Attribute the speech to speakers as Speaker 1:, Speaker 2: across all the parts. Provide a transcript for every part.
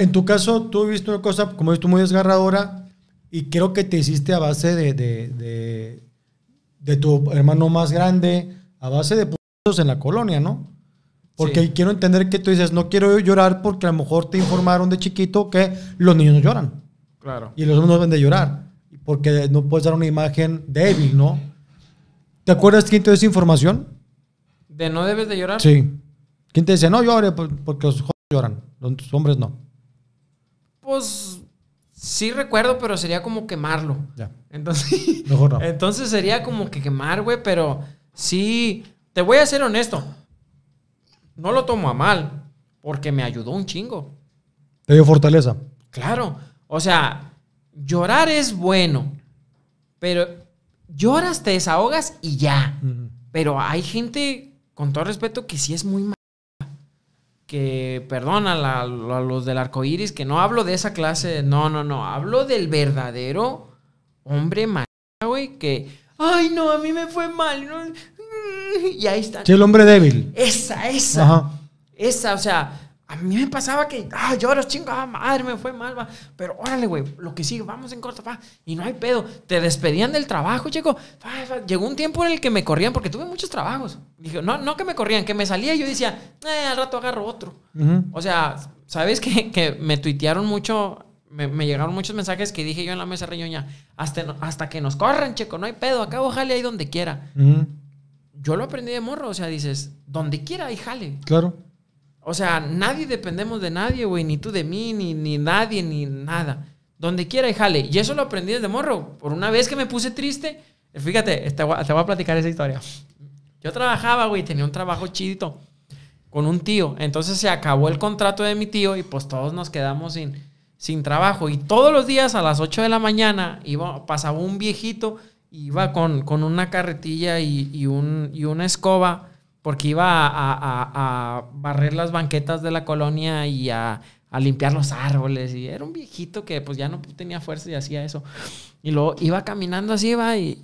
Speaker 1: En tu caso, tú viste una cosa, como viste, muy desgarradora y creo que te hiciste a base de, tu hermano más grande, a base de puntos en la colonia, ¿no? Porque quiero entender que tú dices, no quiero llorar porque a lo mejor te informaron de chiquito que los niños no lloran. Claro. Y los hombres no deben de llorar. Porque no puedes dar una imagen débil, ¿no? ¿Te acuerdas quién te dio esa información?
Speaker 2: ¿De no debes de llorar? Sí.
Speaker 1: ¿Quién te dice no llore pues, porque los jóvenes lloran, los hombres no?
Speaker 2: Pues sí recuerdo, pero sería como quemarlo. Ya. Entonces, Mejor no. entonces sería como que quemar, güey, pero sí, te voy a ser honesto. No lo tomo a mal, porque me ayudó un chingo.
Speaker 1: Te dio fortaleza.
Speaker 2: Claro, o sea, llorar es bueno, pero lloras, te desahogas y ya. Pero hay gente, con todo respeto, que sí es muy mal que perdón a, los del arco iris, que no hablo de esa clase, no, no, no, hablo del verdadero hombre malo güey, que, ay, no, a mí me fue mal, mm, y ahí está. el hombre débil. Esa, esa. Esa, o sea, a mí me pasaba que, ah, lloro, ¡Ah, madre, me fue mal, Pero órale, güey, lo que sigue, vamos en corto, va. Y no hay pedo. Te despedían del trabajo, chico. Llegó un tiempo en el que me corrían, porque tuve muchos trabajos. Dije, no, no que me corrían, que me salía y yo decía, eh, al rato agarro otro. O sea, ¿sabes que, que me tuitearon mucho me, llegaron muchos mensajes que dije yo en la mesa reñoña, hasta, hasta que nos corran, chico. no hay pedo, Acabo, jale ahí donde quiera. Yo lo aprendí de morro, o sea, dices, donde quiera ahí jale. Claro. O sea, nadie dependemos de nadie, güey, ni tú de mí, ni, ni nadie, ni nada. Donde quiera y jale. Y eso lo aprendí desde morro. Por una vez que me puse triste, fíjate, te voy a, platicar esa historia. Yo trabajaba, güey, tenía un trabajo chidito con un tío. Entonces se acabó el contrato de mi tío y pues todos nos quedamos sin, sin trabajo. Y todos los días a las 8 de la mañana iba, pasaba un viejito, iba con, una carretilla y, y, un, y una escoba porque iba a, barrer las banquetas de la colonia y a, limpiar los árboles. Y era un viejito que pues ya no tenía fuerza y hacía eso. Y luego iba caminando así, iba y,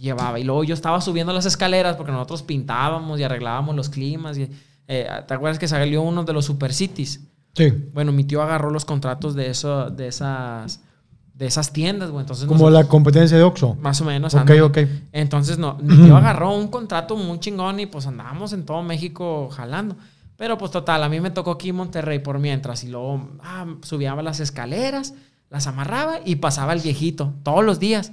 Speaker 2: llevaba. Y luego yo estaba subiendo las escaleras porque nosotros pintábamos y arreglábamos los climas. Y, eh, ¿Te acuerdas que salió uno de los Super Cities? Sí. Bueno, mi tío agarró los contratos de, eso, de esas de esas tiendas, güey. Entonces, Como la competencia de Oxxo. Más o menos. Ok, ok. Entonces, no, yo agarró un contrato muy chingón y pues andábamos en todo México jalando. Pero pues total, a mí me tocó aquí Monterrey por mientras y luego ah, subía las escaleras, las amarraba y pasaba el viejito todos los días.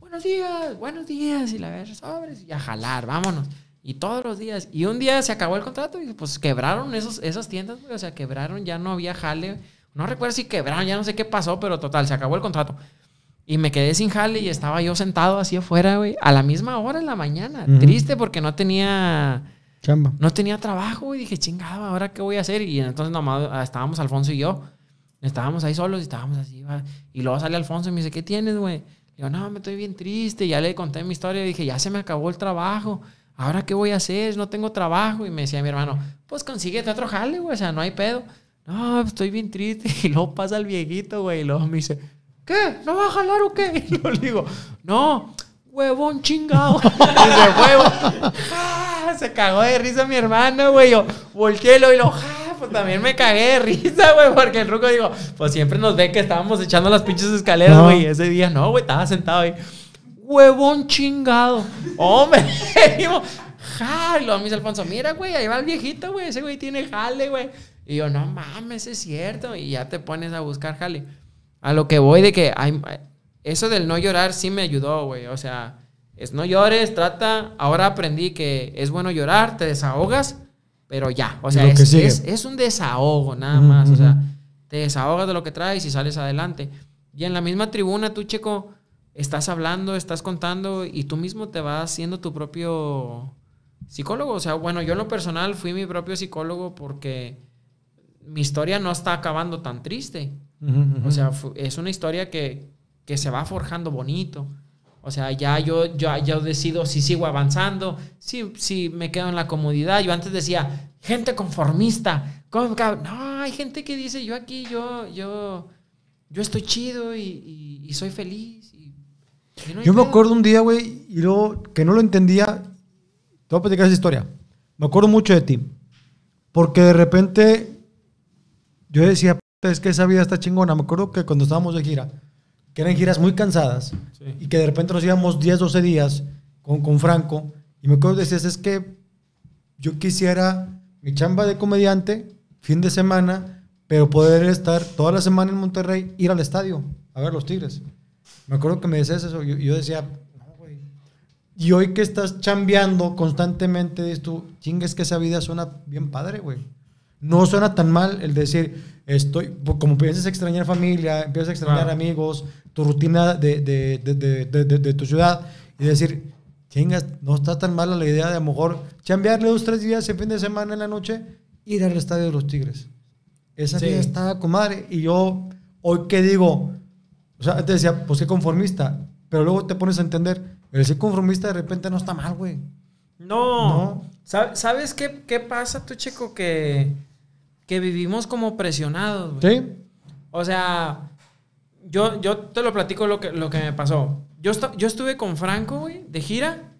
Speaker 2: Buenos días, buenos días y la ver sobres y a jalar, vámonos. Y todos los días. Y un día se acabó el contrato y pues quebraron esos, esas tiendas, güey. O sea, quebraron, ya no había jale. No recuerdo si quebraron, ya no sé qué pasó, pero total, se acabó el contrato. Y me quedé sin jale y estaba yo sentado así afuera, güey, a la misma hora en la mañana. Triste porque no tenía... Chamba. No tenía trabajo y dije, chingada, ¿ahora qué voy a hacer? Y entonces nomás ah, estábamos Alfonso y yo. Estábamos ahí solos y estábamos así. Y luego sale Alfonso y me dice, ¿qué tienes, güey? Yo, no, me estoy bien triste. ya le conté mi historia. Y dije, ya se me acabó el trabajo. ¿Ahora qué voy a hacer? No tengo trabajo. Y me decía mi hermano, pues consíguete otro jale, güey. O sea, no hay pedo no, estoy bien triste. Y luego pasa el viejito, güey. Y luego me dice, ¿qué? ¿No va a jalar o qué? Y yo le digo, no, huevón chingado. y se ah, Se cagó de risa mi hermano, güey. Yo volteé y lo, ja, ah, pues también me cagué de risa, güey. Porque el ruco, digo, pues siempre nos ve que estábamos echando las pinches escaleras, güey. Ese día, no, güey, estaba sentado ahí. Huevón chingado. Hombre, ah", y luego me dice Alfonso, mira, güey, ahí va el viejito, güey. Ese güey tiene jale, güey. Y yo, no mames, es cierto. Y ya te pones a buscar jale. A lo que voy de que eso del no llorar sí me ayudó, güey. O sea, es no llores, trata. Ahora aprendí que es bueno llorar, te desahogas, pero ya. O sea, es, un desahogo nada más. O sea, te desahogas de lo que traes y sales adelante. Y en la misma tribuna, tú, chico, estás hablando, estás contando y tú mismo te vas siendo tu propio psicólogo. O sea, bueno, yo en lo personal fui mi propio psicólogo porque mi historia no está acabando tan triste. O sea, es una historia que, se va forjando bonito. O sea, ya yo, yo, yo decido si sigo avanzando, si, si me quedo en la comodidad. Yo antes decía, gente conformista. no, hay gente que dice, yo aquí, yo, yo, yo estoy chido y, soy feliz. yo me acuerdo
Speaker 1: un día, güey, y que no lo entendía, te voy a platicar esa historia. Me acuerdo mucho de ti. Porque de repente yo decía, es que esa vida está chingona. Me acuerdo que cuando estábamos de gira, que eran giras muy cansadas, y que de repente nos íbamos 10, 12 días con, con Franco, y me acuerdo que decías, es que yo quisiera mi chamba de comediante, fin de semana, pero poder estar toda la semana en Monterrey, ir al estadio a ver los Tigres. Me acuerdo que me decías eso, yo, yo decía, Y hoy que estás chambeando constantemente, dices tú, chingues que esa vida suena bien padre, güey. No suena tan mal el decir, estoy, pues, como piensas extrañar familia, empiezas a extrañar amigos, tu rutina de, tu ciudad y decir, chingas, no está tan mala la idea de a lo mejor chambearle dos, tres días en fin de semana en la noche, ir al estadio de los Tigres. Esa sí. idea estaba madre y yo, hoy que digo, o sea, antes decía, pues qué conformista, pero luego te pones a entender, el ser conformista de repente no está mal, güey.
Speaker 2: No. no. ¿Sabes qué, qué pasa, tú, chico? Que que vivimos como presionados. Güey. Sí. O sea, yo, yo te lo platico lo que, lo que me pasó. Yo, yo estuve con Franco, güey, de gira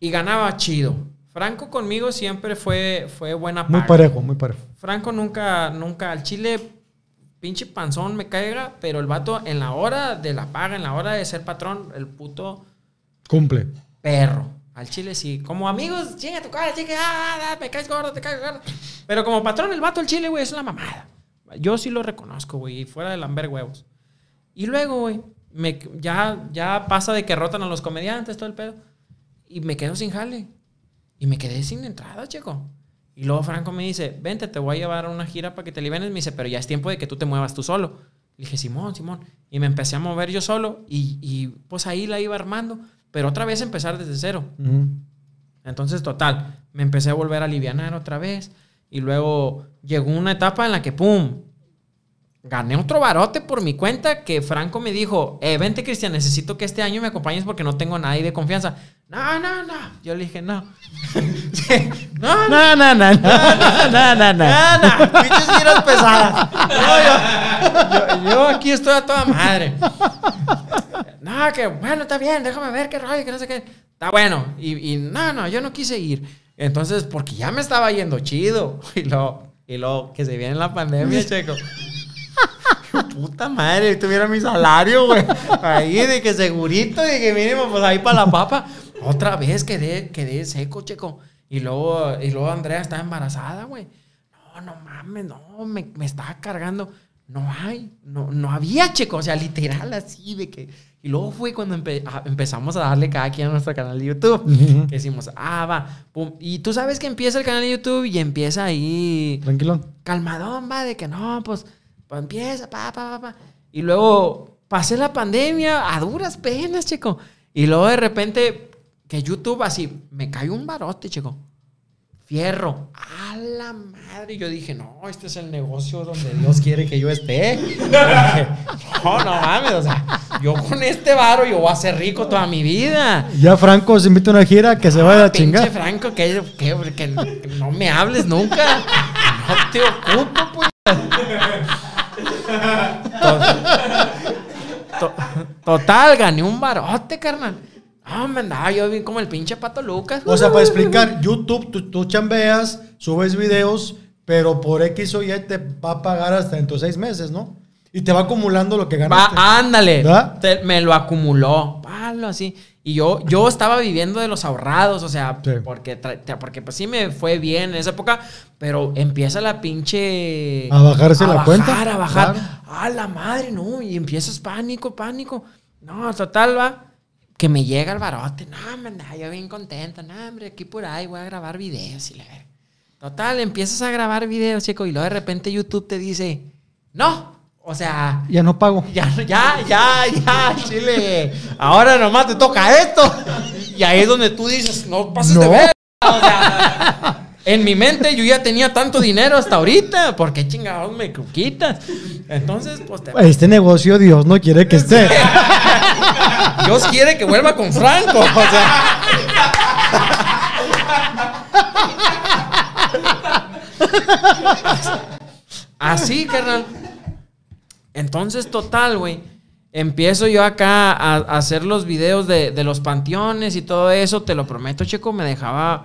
Speaker 2: y ganaba chido. Franco conmigo siempre fue, fue buena paga. Muy parejo, muy parejo. Franco nunca, nunca, al chile, pinche panzón me caiga, pero el vato en la hora de la paga, en la hora de ser patrón, el puto... Cumple. Perro. Al chile sí, como amigos, chinga tu cara, chinga, ah, ah, ah, me caes gordo, te caes gordo. Pero como patrón, el vato al chile, güey, es una mamada. Yo sí lo reconozco, güey, fuera de lamber huevos. Y luego, güey, ya, ya pasa de que rotan a los comediantes, todo el pedo. Y me quedo sin jale. Y me quedé sin entrada, chico. Y luego Franco me dice, vente, te voy a llevar a una gira para que te libenes, Me dice, pero ya es tiempo de que tú te muevas tú solo dije, Simón, Simón. Y me empecé a mover yo solo y, pues ahí la iba armando, pero otra vez empezar desde cero. Entonces, total, me empecé a volver a livianar otra vez. Y luego llegó una etapa en la que, ¡pum!, gané otro barote por mi cuenta que Franco me dijo, eh, vente Cristian, necesito que este año me acompañes porque no tengo nadie de confianza. No, no, no. Yo le dije, no. no, no, no, no, no, no, no, no, no. no, no, No, yo, yo aquí estoy a toda madre. No, que bueno, está bien, déjame ver qué rollo, que no sé qué. Está bueno. Y, y no, no, yo no quise ir. Entonces, porque ya me estaba yendo chido. Y luego, y luego que se viene la pandemia, checo puta madre, tuviera mi salario, güey. Ahí de que segurito, de que mínimo, pues ahí para la papa. Otra vez quedé, quedé seco, checo. Y luego, y luego Andrea está embarazada, güey. No, no mames, no, me, me estaba cargando. No hay, no, no había, checo. O sea, literal así de que. Y luego fue cuando ah, empezamos a darle cada quien a nuestro canal de YouTube. que decimos, ah, va. Y tú sabes que empieza el canal de YouTube y empieza ahí. Tranquilón. Calmadón, va, de que no, pues empieza, pa, pa, pa, pa. Y luego pasé la pandemia a duras penas, chico. Y luego de repente que YouTube así, me cayó un barote, chico. Fierro. A la madre. Y yo dije, no, este es el negocio donde Dios quiere que yo esté. no, no mames. O sea, yo con este varo yo voy a ser rico toda mi vida.
Speaker 1: Ya Franco se invita a una gira que se vaya a ah, chingar.
Speaker 2: Franco, que, que, no me hables nunca. No te ocupo, pues. total, gané un barote, carnal. Ah, yo bien como el pinche Pato Lucas. O sea, para explicar, YouTube, tú, chambeas,
Speaker 1: subes videos, pero por X o Y te va a pagar hasta dentro seis meses, ¿no? Y te va acumulando lo que ganaste. ándale.
Speaker 2: me lo acumuló así. Y yo, yo estaba viviendo de los ahorrados, o sea, porque, porque pues sí me fue bien en esa época, pero empieza la pinche... A bajarse la cuenta. A bajar, a la madre, no, y empiezas pánico, pánico. No, total, va. Que me llega el barote, no, man, yo bien contento, no, hombre, aquí por ahí voy a grabar videos y Total, empiezas a grabar videos, chico, y luego de repente YouTube te dice, no, o sea.
Speaker 1: Ya no pago. Ya, ya,
Speaker 2: ya, ya, Chile. Ahora nomás te toca esto. Y ahí es donde tú dices, no pases de en mi mente yo ya tenía tanto dinero hasta ahorita. ¿Por qué chingados me quitas? Entonces, pues
Speaker 1: Este negocio Dios no quiere que esté.
Speaker 2: Dios quiere que vuelva con Franco. O sea. Así, carnal. Entonces, total, güey. Empiezo yo acá a, hacer los videos de, los panteones y todo eso. Te lo prometo, chico, me dejaba.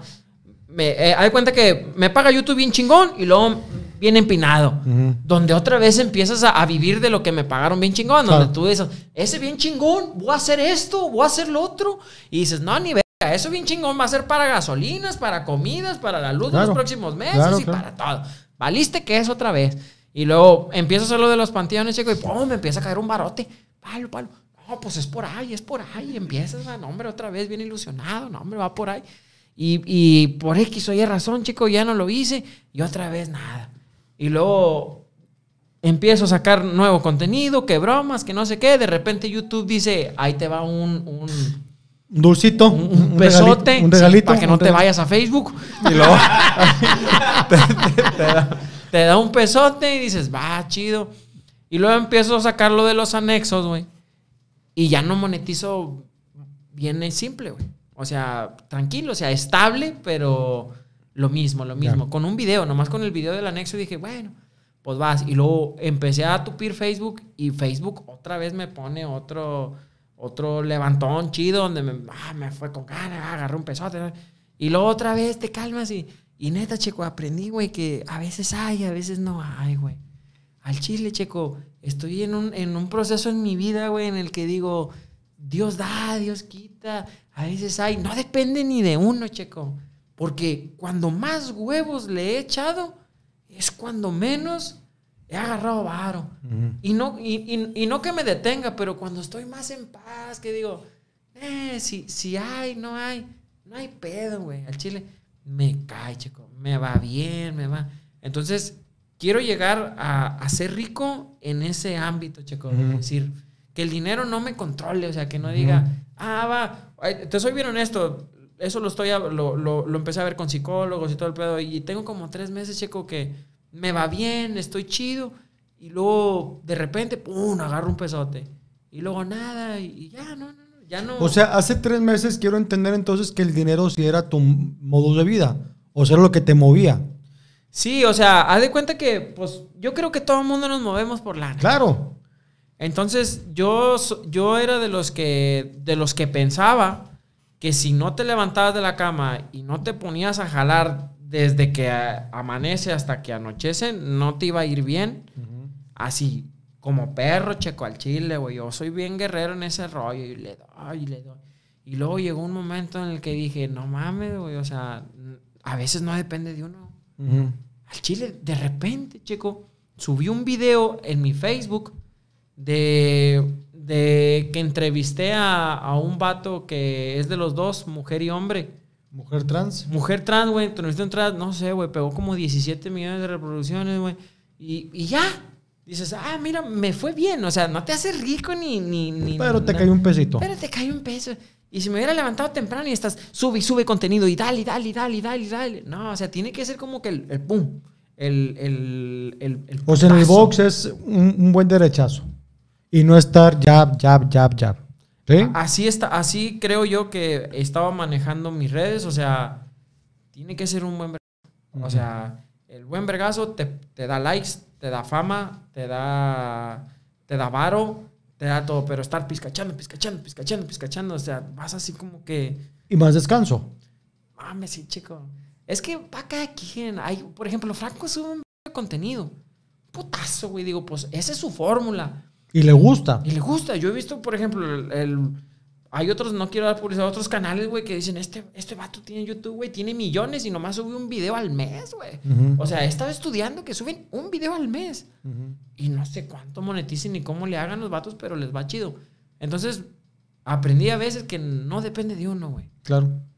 Speaker 2: Me, eh, hay cuenta que me paga YouTube bien chingón y luego bien empinado. Donde otra vez empiezas a, vivir de lo que me pagaron bien chingón. Donde tú dices, ese bien chingón, voy a hacer esto, voy a hacer lo otro. Y dices, no, ni verga, eso bien chingón va a ser para gasolinas, para comidas, para la luz de los próximos meses y para todo. Valiste que es otra vez. Y luego empiezo a hacer lo de los panteones, chico, y ¡pum! me empieza a caer un barote. Palo, palo. No, pues es por ahí, es por ahí. Empiezas, no, hombre, otra vez bien ilusionado, no, hombre, va por ahí. Y, por X o Y razón, chico, ya no lo hice. Y otra vez nada. Y luego empiezo a sacar nuevo contenido, que bromas, que no sé qué. De repente YouTube dice, ahí te va un... un
Speaker 1: Dulcito, un, un, regalito, para que no te vayas a
Speaker 2: Facebook. Y luego te da te da un pesote y dices, va, chido. Y luego empiezo a sacarlo de los anexos, güey. Y ya no monetizo bien simple, güey. O sea, tranquilo, o sea, estable, pero lo mismo, lo mismo. Con un video, nomás con el video del anexo dije, bueno, pues vas. Y luego empecé a tupir Facebook y Facebook otra vez me pone otro, otro levantón chido donde me, ah, me fue con ganas, agarré un pesote. Y luego otra vez te calmas y, y neta, Checo, aprendí, güey, que a veces hay, a veces no hay, güey. Al chile, Checo, estoy en un, proceso en mi vida, güey, en el que digo, Dios da, Dios quita, a veces hay. No depende ni de uno, Checo. Porque cuando más huevos le he echado, es cuando menos he agarrado varo. y, no, no que me detenga, pero cuando estoy más en paz, que digo, eh, si, si hay, no hay, no hay pedo, güey, al chile me cae, chico, me va bien, me va. Entonces, quiero llegar a, ser rico en ese ámbito, chico. Es decir, que el dinero no me controle, o sea, que no diga, ah, va, te soy bien honesto, eso lo, estoy lo, lo, empecé a ver con psicólogos y todo el pedo, y tengo como tres meses, chico, que me va bien, estoy chido, y luego de repente, pum, agarro un pesote, y luego nada, y ya, no, no o sea,
Speaker 1: hace tres meses quiero entender entonces que el dinero si era tu modo de vida, o sea, lo que te movía.
Speaker 2: Sí, o sea, haz de cuenta que, pues, yo creo que todo el mundo nos movemos por lana. Claro. Entonces, yo, yo era de los que, de los que pensaba que si no te levantabas de la cama y no te ponías a jalar desde que amanece hasta que anochece, no te iba a ir bien. Así, como perro checo al chile, güey. Yo soy bien guerrero en ese rollo y le doy, y le doy. Y luego llegó un momento en el que dije, no mames, güey, o sea, a veces no depende de uno. Al chile, de repente, Checo. subí un video en mi Facebook de, que entrevisté a, un vato que es de los dos, mujer y hombre. Mujer trans. Mujer trans, güey, un no sé, güey, pegó como 17 millones de reproducciones, güey. Y, y ya, dices, ah, mira, me fue bien. O sea, no te hace rico ni. ni, ni pero te cayó un pesito. Pero te cayó un peso. Y si me hubiera levantado temprano y estás, sube y sube contenido y dale, y dale, y dale, y dale, dale. No, o sea, tiene que ser como que el, el pum. El, el, el, o sea, en el box es
Speaker 1: un, buen derechazo. Y no estar jab, jab, jab, jab.
Speaker 2: ¿Sí? Así, está, así creo yo que estaba manejando mis redes. O sea, tiene que ser un buen. O sea, el buen vergazo te, da likes, te da fama, te da, te da varo, te da todo, pero estar piscachando piscachando piscachando piscachando o sea, vas así como que...
Speaker 1: Y más descanso.
Speaker 2: Mames, sí, chico. Es que va cada quien. Hay, por ejemplo, Franco es un contenido. Putazo, güey. Digo, pues esa es su fórmula.
Speaker 1: Y le gusta. Y le
Speaker 2: gusta. Yo he visto, por ejemplo, el hay otros, no quiero dar publicidad, otros canales, güey, que dicen, este, este vato tiene YouTube, güey, tiene millones y nomás sube un video al mes, güey. O sea, he estado estudiando que suben un video al mes. Y no sé cuánto moneticen ni cómo le hagan los vatos, pero les va chido. Entonces, aprendí a veces que no depende de uno, güey.
Speaker 1: Claro.